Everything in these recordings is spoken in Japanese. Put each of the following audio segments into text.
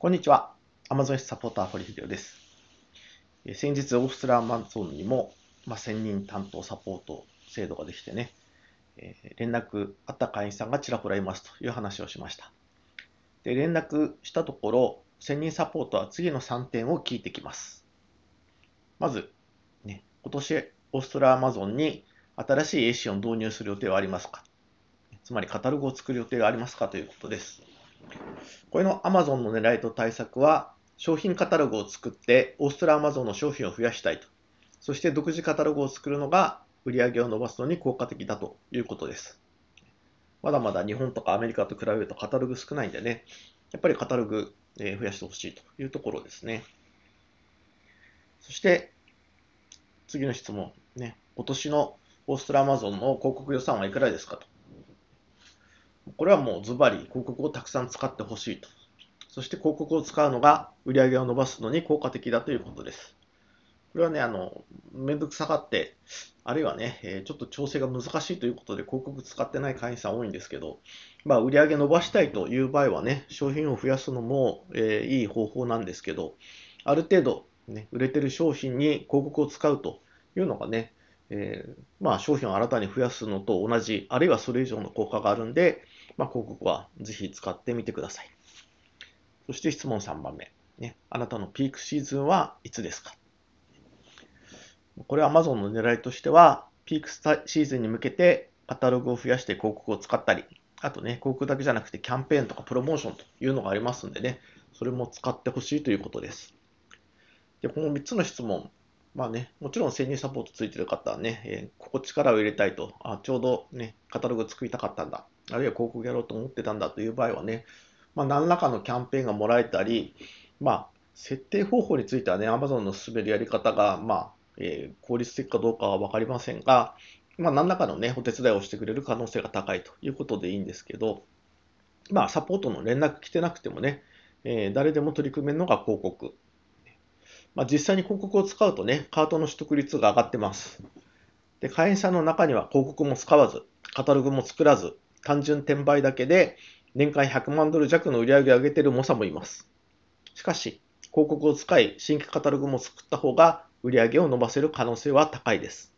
こんにちは。アマゾンサポーター、堀秀夫です。先日、オーストラリアマンゾンにも、まあ、1000人担当サポート制度ができてね、えー、連絡あった会員さんがちらほらいますという話をしました。で、連絡したところ、1000人サポートは次の3点を聞いてきます。まず、ね、今年、オーストラリアマゾンに新しい AC を導入する予定はありますかつまり、カタログを作る予定がありますかということです。これの Amazon の狙いと対策は、商品カタログを作って、オーストラアマゾンの商品を増やしたいと。そして独自カタログを作るのが、売り上げを伸ばすのに効果的だということです。まだまだ日本とかアメリカと比べるとカタログ少ないんでね、やっぱりカタログ増やしてほしいというところですね。そして、次の質問。ね、今年のオーストラマゾンの広告予算はいくらですかと。これはもうズバリ広告をたくさん使ってほしいと。そして広告を使うのが売り上げを伸ばすのに効果的だということです。これはね、あの、めんどくさがって、あるいはね、えちょっと調整が難しいということで広告使ってない会員さん多いんですけど、まあ、売り上げ伸ばしたいという場合はね、商品を増やすのも、えー、いい方法なんですけど、ある程度、ね、売れてる商品に広告を使うというのがね、えー、まあ、商品を新たに増やすのと同じ、あるいはそれ以上の効果があるんで、まあ、広告はぜひ使ってみてください。そして質問3番目。ね、あなたのピークシーズンはいつですかこれは Amazon の狙いとしては、ピークシーズンに向けてカタログを増やして広告を使ったり、あとね、広告だけじゃなくてキャンペーンとかプロモーションというのがありますんでね、それも使ってほしいということです。で、この3つの質問、まあね、もちろん潜入サポートついてる方はね、えー、ここ力を入れたいと、あ、ちょうどね、カタログ作りたかったんだ、あるいは広告やろうと思ってたんだという場合はね、まあ、何らかのキャンペーンがもらえたり、まあ、設定方法についてはね、Amazon の進めるやり方が、まあ、えー、効率的かどうかは分かりませんが、まあ、何らかのね、お手伝いをしてくれる可能性が高いということでいいんですけど、まあ、サポートの連絡来てなくてもね、えー、誰でも取り組めるのが広告まあ、実際に広告を使うとね、カートの取得率が上がってます。で、会員さんの中には広告も使わず、カタログも作らず、単純転売だけで年間100万ドル弱の売り上げを上げている猛者もいます。しかし、広告を使い、新規カタログも作った方が売り上げを伸ばせる可能性は高いです。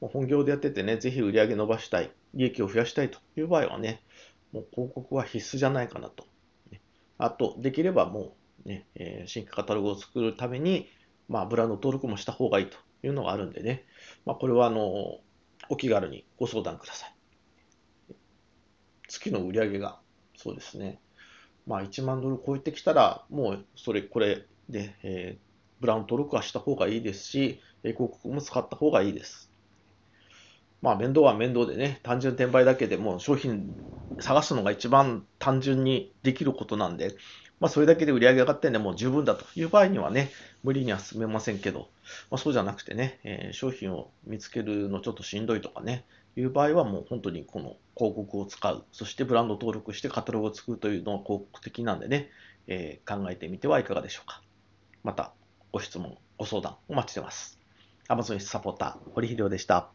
もう本業でやっててね、ぜひ売り上げ伸ばしたい、利益を増やしたいという場合はね、もう広告は必須じゃないかなと。あと、できればもうね、えー、新規カタログを作るために、まあ、ブランド登録もした方がいいというのがあるんでね、まあ、これはあのお気軽にご相談ください。月の売り上げが、そうですね、まあ、1万ドル超えてきたら、もうそれ、これで、えー、ブランド登録はした方がいいですし、広告も使った方がいいです。まあ、面倒は面倒でね、単純転売だけでも商品探すのが一番単純にできることなんで、まあ、それだけで売り上げ上がってんでもう十分だという場合にはね、無理には進めませんけど、まあ、そうじゃなくてね、えー、商品を見つけるのちょっとしんどいとかね、いう場合はもう本当にこの広告を使う、そしてブランド登録してカタログを作るというのは広告的なんでね、えー、考えてみてはいかがでしょうか。また、ご質問、ご相談お待ちしてます。Amazon サポーター、堀秀夫でした。